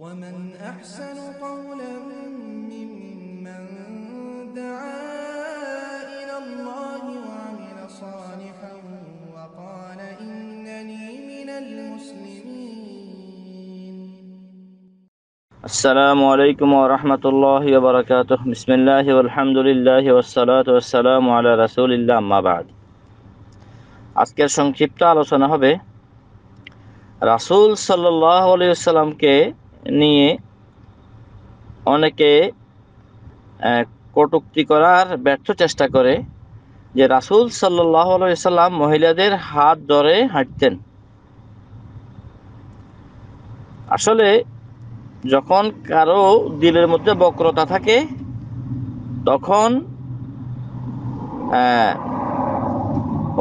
ومن أحسن قولا ممن دعا إلى الله وعمل صالحا وقال إنني من المسلمين السلام عليكم ورحمة الله وبركاته بسم الله والحمد لله والصلاة والسلام على رسول الله ما بعد আজকের সংক্ষিপ্ত আলোচনা হবে রাসুল সাল্লাহ আলিয়াল্লামকে নিয়ে অনেকে কটুক্তি করার ব্যর্থ চেষ্টা করে যে রাসুল সাল্লাম মহিলাদের হাত ধরে হাঁটতেন আসলে যখন কারো দিলের মধ্যে বক্রতা থাকে তখন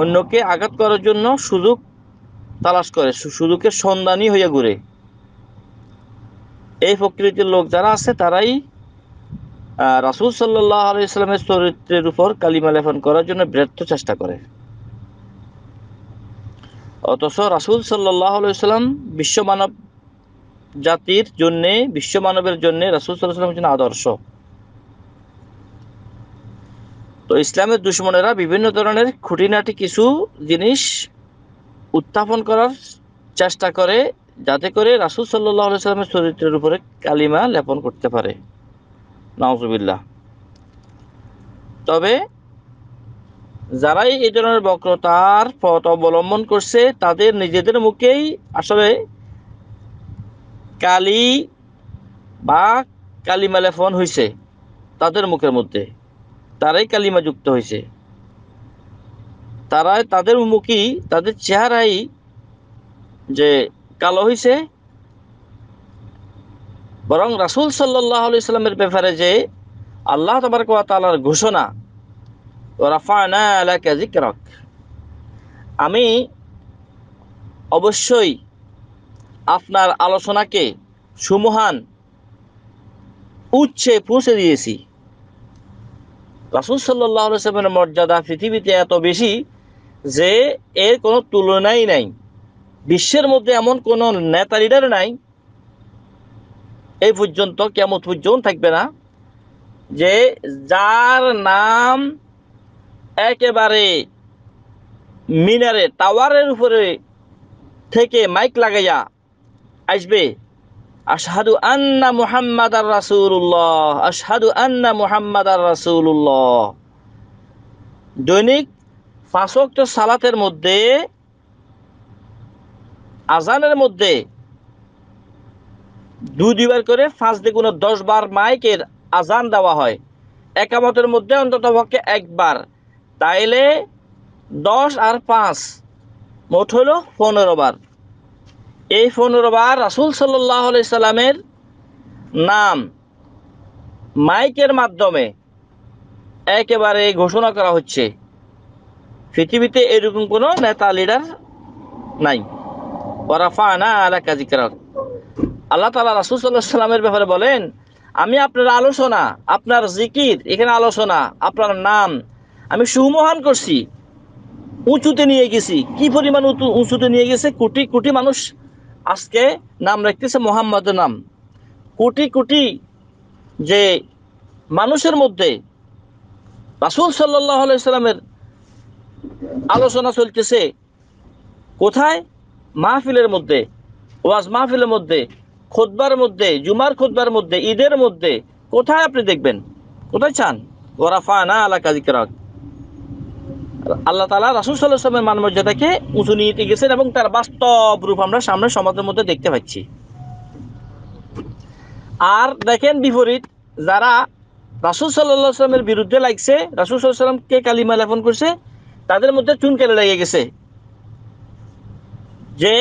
অন্যকে আঘাত করার জন্য সুযোগ তালাশ করে সুযোগের সন্ধানই হইয়া ঘুরে এই প্রকৃতির লোক যারা আছে তারাই রাসুল সাল্লাহ আলাইসাল্লামের চরিত্রের উপর কালিমা লেপন করার জন্য ব্যর্থ চেষ্টা করে অথচ রাসুল সাল্লাহ আলাইসাল্লাম বিশ্ব মানব জাতির জন্যে বিশ্ব মানবের জন্যে রাসুল সাল্লাহ জন্য আদর্শ তো ইসলামের দুশ্মনেরা বিভিন্ন ধরনের খুঁটিনাটি কিছু জিনিস উত্থাপন করার চেষ্টা করে যাতে করে রাসুল সাল্লাহ সাল্লামের চরিত্রের উপরে কালিমা লেপন করতে পারে নওয়াজবিল্লাহ তবে যারাই এই ধরনের বক্রতার পথ অবলম্বন করছে তাদের নিজেদের মুখেই আসলে কালি বা কালিমা লেফন হয়েছে তাদের মুখের মধ্যে তারাই কালিমা যুক্ত হয়েছে তারাই তাদের মুখেই তাদের চেহারাই যে কালো হয়েছে বরং রাসুল সাল্লাহ আলি সাল্লামের ব্যাপারে যে আল্লাহ তবরকুয়া তালার ঘোষণা রাফানা আলাকা জিকরক আমি অবশ্যই আপনার আলোচনাকে সুমহান উচ্ছে পৌঁছে দিয়েছি রাসুল সাল্লাহ ইসলামের মর্যাদা পৃথিবীতে এত বেশি যে এর কোনো তুলনাই নাই বিশ্বের মধ্যে এমন কোন নেতা লিডার নাই এই পর্যন্ত কেমন পর্যন্ত থাকবে না যে যার নাম একেবারে মিনারে টাওয়ারের উপরে থেকে মাইক লাগাইয়া আসবে আশহাদু আন্না মুহাম্মাদ আর রাসুল্লাহ আশহাদু আন্না মুহাম্মাদ আর রাসুল্লাহ দৈনিক পাঁচক্ত সালাতের মধ্যে আজানের মধ্যে দু দুইবার করে ফাঁস দিয়ে দশ বার মাইকের আজান দেওয়া হয় একামতের মধ্যে অন্তত পক্ষে একবার তাইলে দশ আর পাঁচ মোট হলো পনেরো বার এই পনেরো বার রাসুল সাল্লাহ সাল্লামের নাম মাইকের মাধ্যমে একেবারে ঘোষণা করা হচ্ছে পৃথিবীতে এরকম কোনো নেতা লিডার নাই ওরাফা না আলা কাজিকরাক আল্লাহ তালা রাসুল সাল্লাহ ব্যাপারে বলেন আমি আপনার আলোচনা আপনার জিকির এখানে আলোচনা আপনার নাম আমি সুমহান করছি উঁচুতে নিয়ে গেছি কি পরিমাণ উঁচু উঁচুতে নিয়ে গেছে কোটি কোটি মানুষ আজকে নাম রাখতেছে মোহাম্মদের নাম কোটি কোটি যে মানুষের মধ্যে রাসুল সাল্লাহ আলাইসাল্লামের আলোচনা চলতেছে কোথায় মাহফিলের মধ্যে ওয়াজ মাহফিলের মধ্যে খোদবার মধ্যে জুমার খোদবার মধ্যে ঈদের মধ্যে কোথায় আপনি দেখবেন কোথায় চান ওরাফা না আলা কাজিকরাক আল্লাহ তালা রাসুল সাল্লাহ সাল্লামের মানমর্যাদাকে উঁচু নিয়ে গেছেন এবং তার বাস্তব রূপ আমরা সামনে সমাজের মধ্যে দেখতে পাচ্ছি আর দেখেন বিপরীত যারা রাসুল সাল্লাহ বিরুদ্ধে লাগছে রাসুল সাল্লাহ সাল্লামকে কালিমা লেপন করছে তাদের মধ্যে চুনকালে লেগে গেছে যে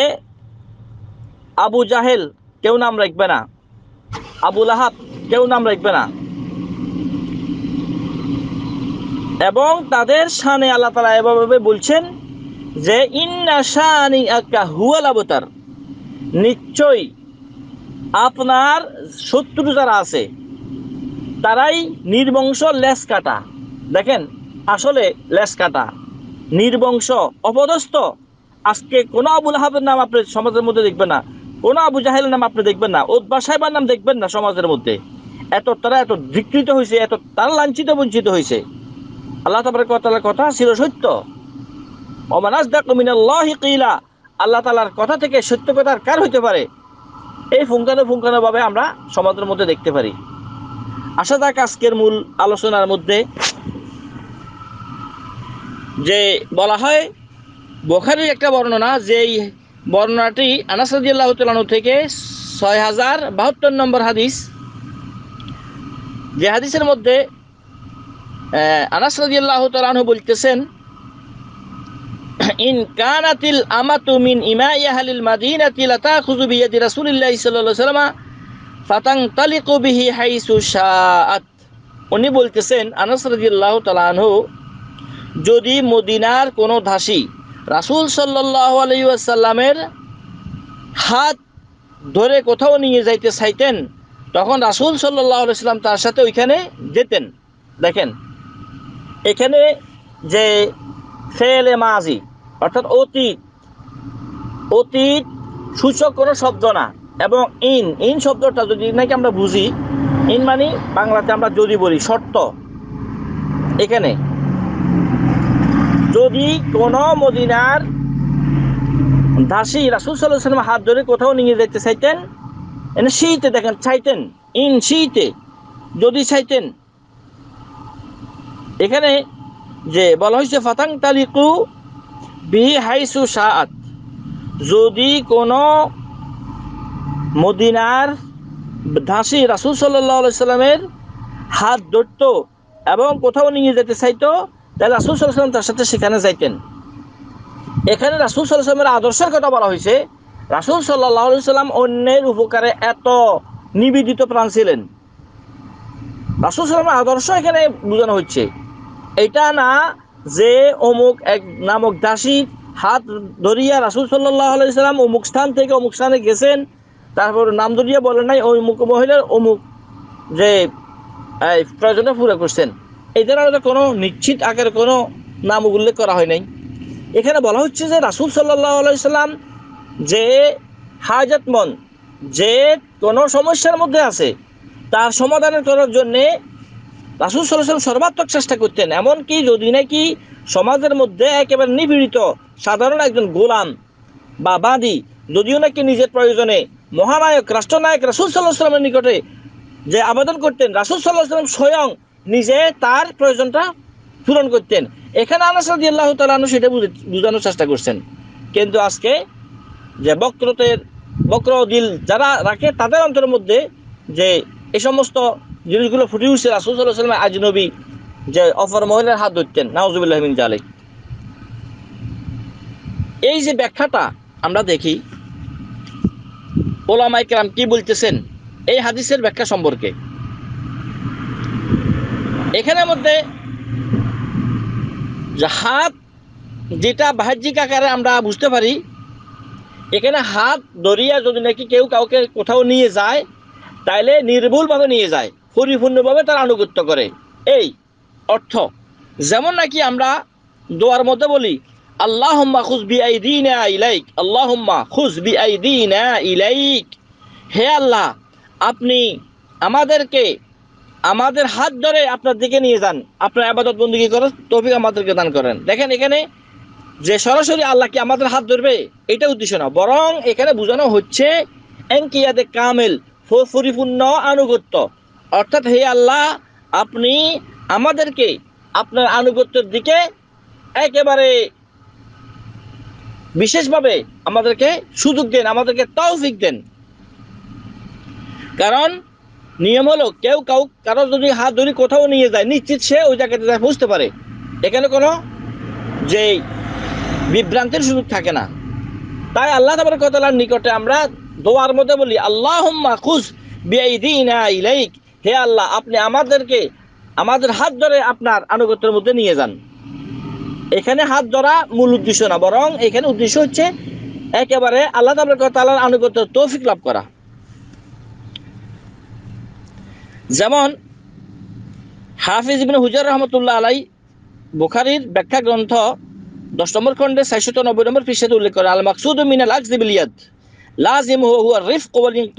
আবু জাহেল কেউ নাম রাখবে না আবু আহাব কেউ নাম রাখবে না এবং তাদের সানে আল্লাহ তালা এভাবে বলছেন যে ইন্না শানি আকা হুয়াল আবতার নিশ্চয়ই আপনার শত্রু যারা আছে তারাই নির্বংশ লেস কাটা দেখেন আসলে লেস কাটা নির্বংশ অপদস্থ আজকে কোনো আবুল আহাবের নাম আপনি সমাজের মধ্যে দেখবেন না কোনো আবু জাহেলের নাম আপনি দেখবেন না ওদবা সাহেবের নাম দেখবেন না সমাজের মধ্যে এত তারা এত বিকৃত হয়েছে এত তার লাঞ্ছিত বঞ্চিত হয়েছে আল্লাহ তাবার কথা কথা ছিল সত্য অমানাজ মিনাল্লাহি কিলা আল্লাহ তালার কথা থেকে সত্য কথার কার হইতে পারে এই ফুঙ্কানো ফুঙ্কানোভাবে আমরা সমাজের মধ্যে দেখতে পারি আসা যাক আজকের মূল আলোচনার মধ্যে যে বলা হয় বোখারির একটা বর্ণনা যেই বর্ণনাটি আনাসাদিয়াল্লাহ তালানো থেকে ছয় হাজার বাহাত্তর নম্বর হাদিস যে হাদিসের মধ্যে আনাসাদিয়াল্লাহ তালানহ বলতেছেন ইন কানাতিল আমাতু মিন ইমাইয়াহালিল মাদিনাতি লাতা খুজু বিয়াদি রাসূলিল্লাহ সাল্লাল্লাহু আলাইহি ওয়াসাল্লাম ফাতাং তালিকু বিহি হাইসু শাআত উনি বলতেছেন আনাস রাদিয়াল্লাহু তাআলা আনহু যদি মদিনার কোনো ধাসী রাসুল সাল্লাসাল্লামের হাত ধরে কোথাও নিয়ে যাইতে চাইতেন তখন রাসুল সাল্লাহ আলাইসাল্লাম তার সাথে ওইখানে যেতেন দেখেন এখানে যে ফেলে মাজি অর্থাৎ অতীত অতীত সূচক কোনো শব্দ না এবং ইন ইন শব্দটা যদি নাকি আমরা বুঝি ইন মানে বাংলাতে আমরা যদি বলি শর্ত এখানে যদি কোন মদিনার দাসী রাসুল সাল্লাহ হাত ধরে কোথাও নিয়ে যেতে চাইতেন এনে শীতে দেখেন চাইতেন ইন শীতে যদি চাইতেন এখানে যে বলা হয়েছে ফাতাং তালিকু বি হাইসু সাত যদি কোন মদিনার ধাসি রাসুল সাল্লাহ সাল্লামের হাত ধরত এবং কোথাও নিয়ে যেতে চাইতো তাহলে রাসুল সাল্লাম তার সাথে সেখানে যাইতেন এখানে রাসুল সাল্লামের আদর্শের কথা বলা হয়েছে রাসুল সাল্লাহ সাল্লাম অন্যের উপকারে এত নিবেদিত প্রাণ ছিলেন রাসুল সাল্লামের আদর্শ এখানে বোঝানো হচ্ছে এটা না যে অমুক এক নামক দাসী হাত ধরিয়া রাসুল সাল্লাহ সাল্লাম অমুক স্থান থেকে অমুক স্থানে গেছেন তারপর নাম ধরিয়া বলেন নাই অমুক মহিলার অমুক যে প্রয়োজনে পুরো করছেন এদের আলাদা কোনো নিশ্চিত আগের কোনো নাম উল্লেখ করা হয় নাই এখানে বলা হচ্ছে যে রাসুল সাল্লাহাম আলাইসাল্লাম যে হাজাতমন যে কোনো সমস্যার মধ্যে আছে তার সমাধানের করার জন্যে রাসুল সাল্লাম সর্বাত্মক চেষ্টা করতেন এমনকি যদি নাকি সমাজের মধ্যে একেবারে নিপীড়িত সাধারণ একজন গোলাম বা বাঁধি যদিও নাকি নিজের প্রয়োজনে মহানায়ক রাষ্ট্রনায়ক রাসুল সাল্লাহ সাল্লামের নিকটে যে আবেদন করতেন রাসুল সাল্লাহ সাল্লাম স্বয়ং নিজে তার প্রয়োজনটা পূরণ করতেন এখানে আনাস আল্লাহ তালু সেটা বুঝানোর চেষ্টা করছেন কিন্তু আজকে যে বক্রতের বক্র দিল যারা রাখে তাদের অন্তরের মধ্যে যে এই সমস্ত জিনিসগুলো ফুটে উঠছে আজ নবী যে অফর মহিলার হাত ধরতেন নাওজুবুল্লাহ জালেক জালে এই যে ব্যাখ্যাটা আমরা দেখি ওলামাইকরাম কি বলতেছেন এই হাদিসের ব্যাখ্যা সম্পর্কে এখানের মধ্যে হাত যেটা বাহ্যিক আকারে আমরা বুঝতে পারি এখানে হাত দরিয়া যদি নাকি কেউ কাউকে কোথাও নিয়ে যায় তাইলে নির্ভুলভাবে নিয়ে যায় পরিপূর্ণভাবে তার আনুগত্য করে এই অর্থ যেমন নাকি আমরা দোয়ার মধ্যে বলি আল্লাহ আল্লাহম্মা খুজ আই দিন ইলাইক আল্লাহ আল্লাহম্মা খুজ আই দিন ইলাইক হে আল্লাহ আপনি আমাদেরকে আমাদের হাত ধরে আপনার দিকে নিয়ে যান আপনার আবাদত বন্দুকি করার তফিক আমাদেরকে দান করেন দেখেন এখানে যে সরাসরি আল্লাহ কি আমাদের হাত ধরবে এটা উদ্দেশ্য না বরং এখানে বোঝানো হচ্ছে এনকিয়াদে কামেল ফরিপূর্ণ আনুগত্য অর্থাৎ হে আল্লাহ আপনি আমাদেরকে আপনার আনুগত্যের দিকে একেবারে বিশেষভাবে আমাদেরকে সুযোগ দেন আমাদেরকে তৌফিক দেন কারণ নিয়ম হলো কেউ কাউ কারো যদি হাত যদি কোথাও নিয়ে যায় নিশ্চিত সে ওই জায়গাতে যায় বুঝতে পারে এখানে কোনো যে বিভ্রান্তির সুযোগ থাকে না তাই আল্লাহ তাবার কতলার নিকটে আমরা দোয়ার মধ্যে বলি আল্লাহ খুশ বিআইদিনা হে আল্লাহ আপনি আমাদেরকে আমাদের হাত ধরে আপনার আনুগত্যের মধ্যে নিয়ে যান এখানে হাত ধরা মূল উদ্দেশ্য না বরং এখানে উদ্দেশ্য হচ্ছে একেবারে আল্লাহ তাবার কতালার আনুগত্য তৌফিক লাভ করা যেমন হাফিজ ইবিন হুজার রহমতুল্লাহ আলাই বুখারির ব্যাখ্যা গ্রন্থ দশ নম্বর খণ্ডে চারশত নব্বই নম্বর পৃষ্ঠাতে উল্লেখ করে আল মাকসুদ মিনাল লাজিম হুয়া রিফ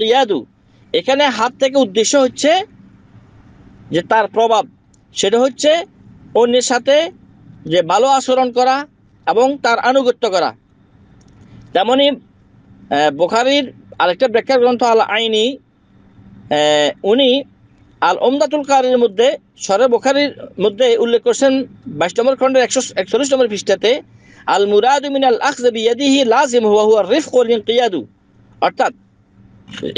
ইয়াদু এখানে হাত থেকে উদ্দেশ্য হচ্ছে যে তার প্রভাব সেটা হচ্ছে অন্যের সাথে যে ভালো আচরণ করা এবং তার আনুগত্য করা তেমনি বোখারির আরেকটা ব্যাখ্যা গ্রন্থ আল আইনি উনি আল ওমদাতুল কারির মধ্যে সরে বোখারির মধ্যে উল্লেখ করছেন বাইশ নম্বর খণ্ডের একশো একচল্লিশ নম্বর পৃষ্ঠাতে আল মুরাদ আল আখজিয়াদিহি লাজিম রিফ করিন কিয়াদু অর্থাৎ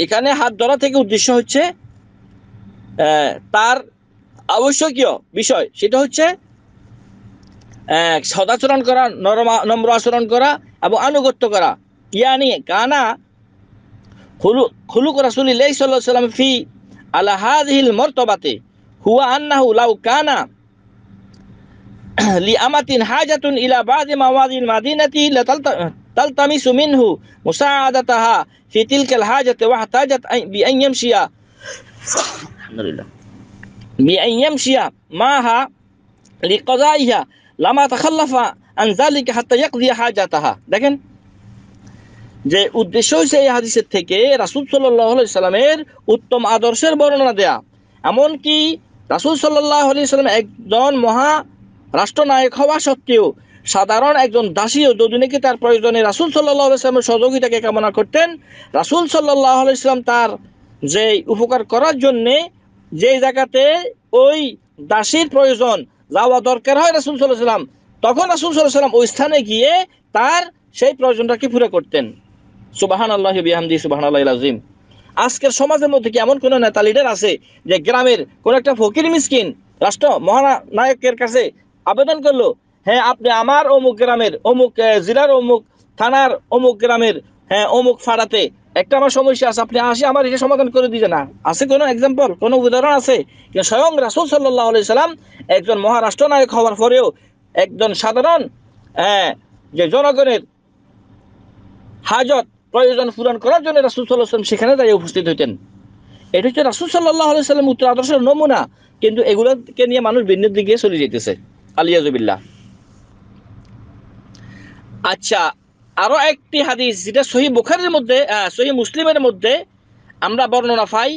এখানে হাত ধরা থেকে উদ্দেশ্য হচ্ছে তার আবশ্যকীয় বিষয় সেটা হচ্ছে সদাচরণ করা নরমা নম্র আচরণ করা এবং আনুগত্য করা নিয়ে কানা খুলু খুলুক রাসুলিল্লাহ সাল্লাহ সাল্লাম ফি على هذه المرتبة هو أنه لو كان لأمة حاجة إلى بعض مواضع المدينة لتلتمس منه مساعدتها في تلك الحاجة واحتاجت بأن يمشي الحمد لله بأن يمشي معها لقضائها لما تخلف عن ذلك حتى يقضي حاجتها لكن যে উদ্দেশ্য হয়েছে এই হাদিসের থেকে রাসুল সাল্লাহ সাল্লামের উত্তম আদর্শের বর্ণনা দেয়া এমনকি রাসুল সাল্লাহ আলি সাল্লাম একজন মহা রাষ্ট্রনায়ক হওয়া সত্ত্বেও সাধারণ একজন দাসীও যদি নাকি তার প্রয়োজনে রাসুল সাল্লাহ ইসলামের সহযোগিতাকে কামনা করতেন রাসুল সাল্লাহ ইসলাম তার যে উপকার করার জন্যে যে জায়গাতে ওই দাসীর প্রয়োজন যাওয়া দরকার হয় রাসুল সাল্লাহ সাল্লাম তখন রাসুল সাল্লাহ সাল্লাম ওই স্থানে গিয়ে তার সেই প্রয়োজনটাকে পুরো করতেন সুবাহান আল্লাহ বিহামদি সুবাহান আজিম আজকের সমাজের মধ্যে কি এমন কোনো নেতা লিডার আছে যে গ্রামের কোনো একটা ফকির মিসকিন রাষ্ট্র মহানায়কের কাছে আবেদন করলো হ্যাঁ আপনি আমার অমুক গ্রামের অমুক জেলার অমুক থানার অমুক গ্রামের হ্যাঁ অমুক ফাড়াতে একটা আমার সমস্যা আছে আপনি আসি আমার এটা সমাধান করে দিতে না আছে কোনো এক্সাম্পল কোনো উদাহরণ আছে স্বয়ং রাসুল সাল্লাহ আলি সাল্লাম একজন মহারাষ্ট্র নায়ক হওয়ার পরেও একজন সাধারণ হ্যাঁ যে জনগণের হাজত প্রয়োজন পূরণ করার জন্য রাসুল সাল্লাহ সাল্লাম সেখানে দাঁড়িয়ে উপস্থিত হইতেন এটি হচ্ছে রাসুল সাল্লাহ আলি সাল্লাম উত্তর আদর্শের নমুনা কিন্তু এগুলোকে নিয়ে মানুষ ভিন্ন দিকে চলে যেতেছে আলিয়াজবিল্লা আচ্ছা আরো একটি হাদিস যেটা সহি বুখারের মধ্যে সহি মুসলিমের মধ্যে আমরা বর্ণনা পাই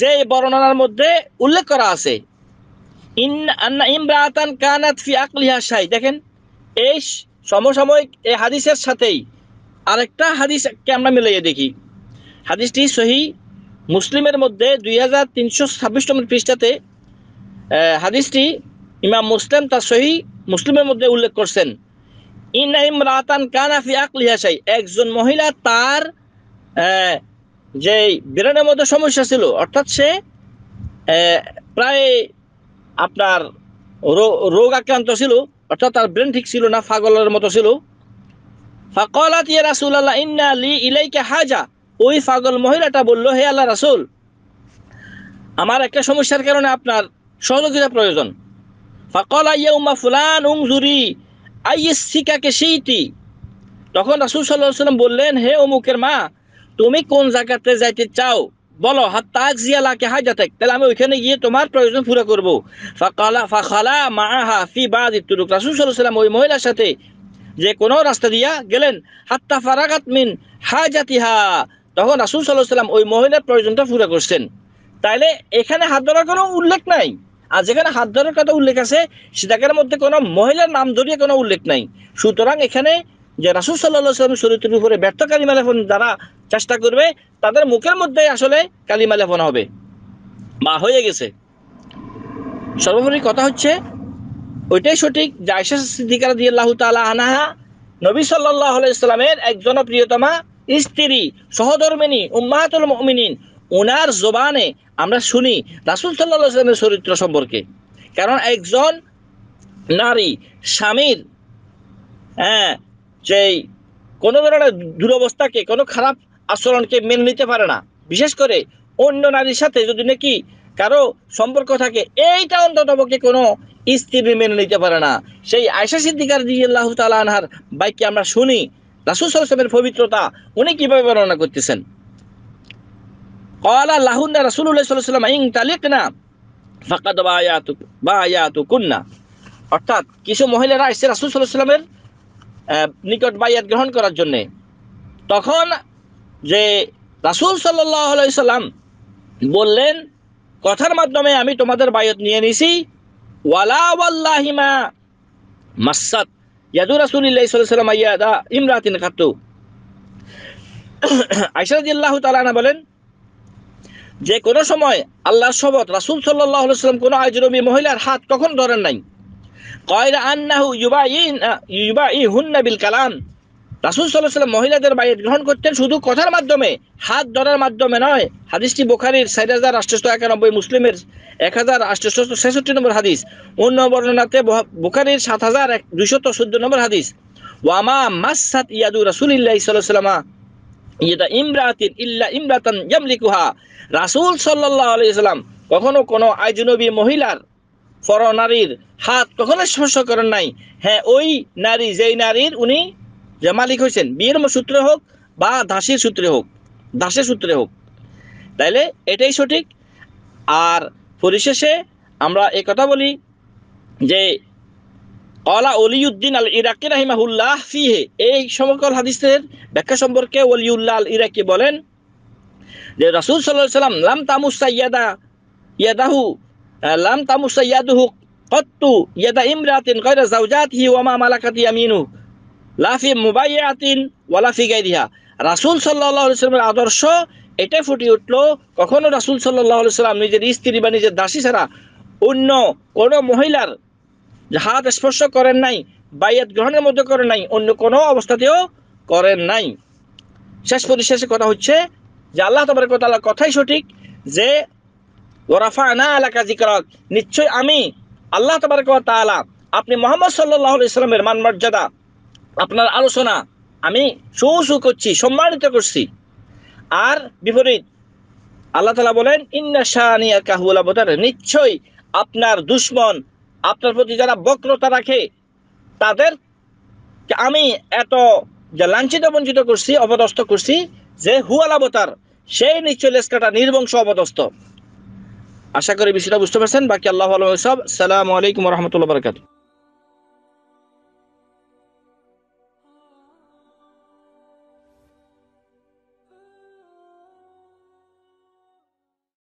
যে বর্ণনার মধ্যে উল্লেখ করা আছে কানাত দেখেন এই সমসাময়িক এই হাদিসের সাথেই আরেকটা হাদিসকে আমরা মিলাইয়ে দেখি হাদিসটি সহি মুসলিমের মধ্যে দুই হাজার তিনশো ছাব্বিশ নম্বর পৃষ্ঠাতে হাদিসটি ইমাম মুসলিম তার সহি মুসলিমের মধ্যে উল্লেখ করছেন ইনাইম রাতান কানাফি লিহাসাই একজন মহিলা তার যে ব্রেনের মধ্যে সমস্যা ছিল অর্থাৎ সে প্রায় আপনার রোগ আক্রান্ত ছিল অর্থাৎ তার ব্রেন ঠিক ছিল না ফাগলের মতো ছিল ফাকলাত ইয়া রাসুল আল্লাহ ইন্না লি ইলাইকে হাজা ওই ফাগল মহিলাটা বলল হে আল্লাহ রাসুল আমার একটা সমস্যার কারণে আপনার সহযোগিতা প্রয়োজন ফাকলা ইয়া উম্মা ফুলান উংজুরি আইস সিকাকে সেইটি তখন রাসুল সাল্লাহ সাল্লাম বললেন হে অমুকের মা তুমি কোন জায়গাতে যাইতে চাও বলো হাত্তাক জিয়ালাকে হাজাতেক তাহলে আমি ওইখানে গিয়ে তোমার প্রয়োজন পুরো করবো ফাকলা ফাখালা হা ফি বাদ ইত্তুরুক রাসুল সাল্লাহ সাল্লাম ওই মহিলার সাথে যে কোনো রাস্তা দিয়া গেলেন হাত্তা ফারাগাত মিন হা হা তখন রাসুল সাল্লাহ সাল্লাম ওই মহিলার প্রয়োজনটা পুরা করছেন তাইলে এখানে হাত ধরার কোনো উল্লেখ নাই আর যেখানে হাত ধরার কথা উল্লেখ আছে সেটাকার মধ্যে কোনো মহিলার নাম ধরিয়ে কোনো উল্লেখ নাই সুতরাং এখানে যে রাসুল সাল্লাহ সাল্লাম শরীরের উপরে ব্যর্থ কালিমা লেফন যারা চেষ্টা করবে তাদের মুখের মধ্যে আসলে কালিমা লেফন হবে মা হয়ে গেছে সর্বোপরি কথা হচ্ছে ওইটাই সঠিক জায়সা আয়সা সিদ্দিকা রাজি আল্লাহ তালা আনাহা নবী সাল্লাহ ইসলামের এক জনপ্রিয়তমা স্ত্রী সহধর্মিনী উম্মাহাতুল মমিনিন ওনার জবানে আমরা শুনি রাসুল সাল্লাহ ইসলামের চরিত্র সম্পর্কে কারণ একজন নারী স্বামীর হ্যাঁ সেই কোনো ধরনের দুরবস্থাকে কোনো খারাপ আচরণকে মেনে নিতে পারে না বিশেষ করে অন্য নারীর সাথে যদি নাকি কারো সম্পর্ক থাকে এইটা অন্তত পক্ষে কোনো স্ত্রী মেনে নিতে পারে না সেই আয়সা সিদ্দিকার জিয়াল্লাহ তালা আনহার বাইককে আমরা শুনি রাসুল সাল্লামের পবিত্রতা উনি কিভাবে বর্ণনা করতেছেন কলা লাহুন্না রাসুল্লাহ সাল্লাম ইং তালিক না ফাঁকা দবা আয়াতু বা আয়াতু কুন্না অর্থাৎ কিছু মহিলারা এসছে রাসুল সাল্লাহ সাল্লামের নিকট বাইয়াত গ্রহণ করার জন্যে তখন যে রাসুল সাল্লাহ সাল্লাম বললেন কথার মাধ্যমে আমি তোমাদের বায়ত নিয়ে নিছি ওয়ালা ওয়াল্লাহিমা মাসাদ ইয়াদু রাসুলিল্লাহ সাল্লাম ইয়াদা ইমরাতিন খাতু আইসারদুল্লাহ তালানা বলেন যে কোনো সময় আল্লাহ শবত রাসুল সাল্লাহ সাল্লাম কোনো আজরবি মহিলার হাত কখন ধরেন নাই কয়রা আন্নাহু ইউবা ইন ইউবা ই হুন্না বিল কালাম রাসুল সাল্লাহ মহিলাদের বাইরে গ্রহণ করতেন শুধু কথার মাধ্যমে হাত ধরার মাধ্যমে নয় হাদিসটি বোখারির চার হাজার আটশোশো একানব্বই মুসলিমের এক হাজার আটশোশো ছেষট্টি নম্বর হাদিস অন্য বর্ণনাতে বোখারির সাত হাজার দুইশত চোদ্দ নম্বর হাদিস ওয়ামা মাসাদ ইয়াদু রাসুল ইল্লা সাল্লামা ইয়েদা ইমরাতিন ইল্লা ইমরাতান ইয়ামলিকুহা রাসুল সাল্লাহ আলি সাল্লাম কখনো কোনো আইজনবী মহিলার নারীর হাত কখনো স্পর্শ করেন নাই হ্যাঁ ওই নারী যেই নারীর উনি যে মালিক হয়েছেন বিয়ের সূত্রে হোক বা দাসের সূত্রে হোক দাসের সূত্রে হোক তাইলে এটাই সঠিক আর পরিশেষে আমরা এ কথা বলি যে কলা অলিউদ্দিন আল ইরাকি রাহিমাহুল্লাহ ফিহে এই সমকল হাদিসের ব্যাখ্যা সম্পর্কে অলিউল্লাহ আল ইরাকি বলেন যে রাসুল সাল্লাহ সাল্লাম লাম তামুসা ইয়াদা ইয়াদাহু লাম তামুসা ইয়াদুহু কত্তু ইয়াদা ইমরাতিন কয়রা জাউজাত হি ওয়ামা মালাকাতি আমিনু লাফি মুবাইয়াতিন ওয়ালাফি দিহা রাসুল সাল্লাহ সাল্লামের আদর্শ এটাই ফুটি উঠলো কখনো রাসুল সাল্লাহ সাল্লাম নিজের স্ত্রী বা নিজের দাসী ছাড়া অন্য কোনো মহিলার হাত স্পর্শ করেন নাই বাইয়াত গ্রহণের মধ্যে করেন নাই অন্য কোনো অবস্থাতেও করেন নাই শেষ পরিশেষে কথা হচ্ছে যে আল্লাহ তোমার কথা কথাই সঠিক যে ওরাফা না এলাকা জিকরক নিশ্চয় আমি আল্লাহ তোমার কথা আলা আপনি মোহাম্মদ সাল্লাহ ইসলামের মান মর্যাদা আপনার আলোচনা আমি সু সু করছি সম্মানিত করছি আর বিপরীত আল্লাহ তালা বলেন ইন্না শাহানিয়া কাহুল বোধার নিশ্চয়ই আপনার দুশ্মন আপনার প্রতি যারা বক্রতা রাখে তাদের আমি এত যে লাঞ্ছিত বঞ্চিত করছি অপদস্থ করছি যে হুয়ালা বতার সেই নিশ্চয় লেসকাটা নির্বংশ অপদস্থ আশা করি বিষয়টা বুঝতে পারছেন বাকি আল্লাহ আলম সব সালামু আলাইকুম রহমতুল্লাহ বারকাত